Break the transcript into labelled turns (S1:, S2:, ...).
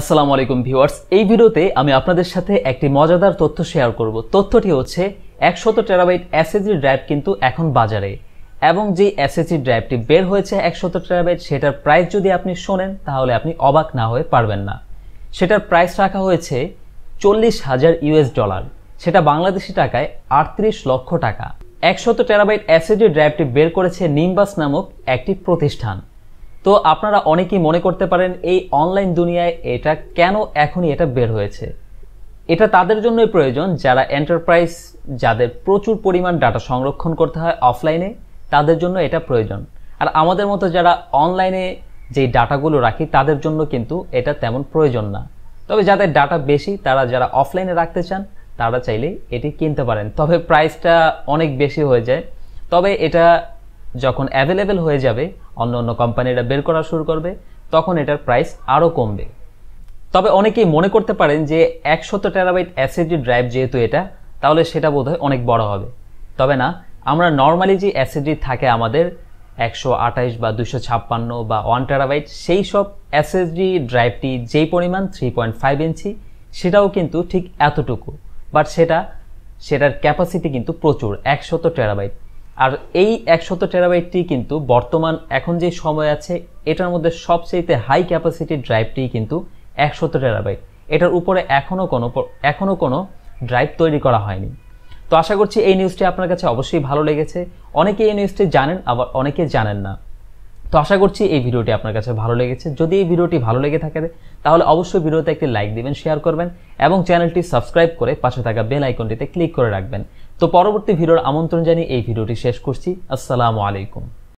S1: আসসালামু আলাইকুম ভিউয়ার্স এই ভিডিওতে আমি আপনাদের সাথে একটি মজাদার তথ্য শেয়ার করব তথ্যটি হচ্ছে একশত টেরাবাইট এসএসজি ড্রাইভ কিন্তু এখন বাজারে এবং যে এসএসজি ড্রাইভটি বের হয়েছে একশত টেরাবাইট সেটার প্রাইস যদি আপনি শোনেন তাহলে আপনি অবাক না হয়ে পারবেন না সেটার প্রাইস রাখা হয়েছে চল্লিশ হাজার ইউএস ডলার সেটা বাংলাদেশি টাকায় আটত্রিশ লক্ষ টাকা একশত টেরাবাইট এসএসজি ড্রাইভটি বের করেছে নিম্বাস নামক একটি প্রতিষ্ঠান তো আপনারা অনেকেই মনে করতে পারেন এই অনলাইন দুনিয়ায় এটা কেন এখনই এটা বের হয়েছে এটা তাদের জন্যই প্রয়োজন যারা এন্টারপ্রাইজ যাদের প্রচুর পরিমাণ ডাটা সংরক্ষণ করতে হয় অফলাইনে তাদের জন্য এটা প্রয়োজন আর আমাদের মতো যারা অনলাইনে যে ডাটাগুলো রাখি তাদের জন্য কিন্তু এটা তেমন প্রয়োজন না তবে যাদের ডাটা বেশি তারা যারা অফলাইনে রাখতে চান তারা চাইলে এটি কিনতে পারেন তবে প্রাইসটা অনেক বেশি হয়ে যায় তবে এটা যখন অ্যাভেলেবেল হয়ে যাবে অন্য অন্য কোম্পানিরা বের করা শুরু করবে তখন এটার প্রাইস আরও কমবে তবে অনেকেই মনে করতে পারেন যে একশত টেরাবাইট অ্যাসিডি ড্রাইভ যেহেতু এটা তাহলে সেটা বোধহয় অনেক বড় হবে তবে না আমরা নর্মালি যে অ্যাসিডি থাকে আমাদের একশো আঠাশ বা দুশো ছাপ্পান্ন বা ওয়ান টেরাবাইট সেই সব অ্যাসএসডি ড্রাইভটি যেই পরিমাণ থ্রি পয়েন্ট ফাইভ ইঞ্চি সেটাও কিন্তু ঠিক এতটুকু বাট সেটা সেটার ক্যাপাসিটি কিন্তু প্রচুর একশত টেরাবাইট আর এই একশত টেরাবাইটটি কিন্তু বর্তমান এখন যে সময় আছে এটার মধ্যে সবচেয়ে হাই ক্যাপাসিটির ড্রাইভটি কিন্তু একশত টেরাবাইট এটার উপরে এখনও কোনো এখনও কোনো ড্রাইভ তৈরি করা হয়নি তো আশা করছি এই নিউজটি আপনার কাছে অবশ্যই ভালো লেগেছে অনেকে এই নিউজটি জানেন আবার অনেকে জানেন না তো আশা করছি এই ভিডিওটি আপনার কাছে ভালো লেগেছে যদি এই ভিডিওটি ভালো লেগে থাকে তাহলে অবশ্যই ভিডিওতে একটি লাইক দিবেন শেয়ার করবেন এবং চ্যানেলটি সাবস্ক্রাইব করে পাশে থাকা বেল আইকনটিতে ক্লিক করে রাখবেন তো পরবর্তী ভিডিওর আমন্ত্রণ জানিয়ে এই ভিডিওটি শেষ করছি আসসালামু আলাইকুম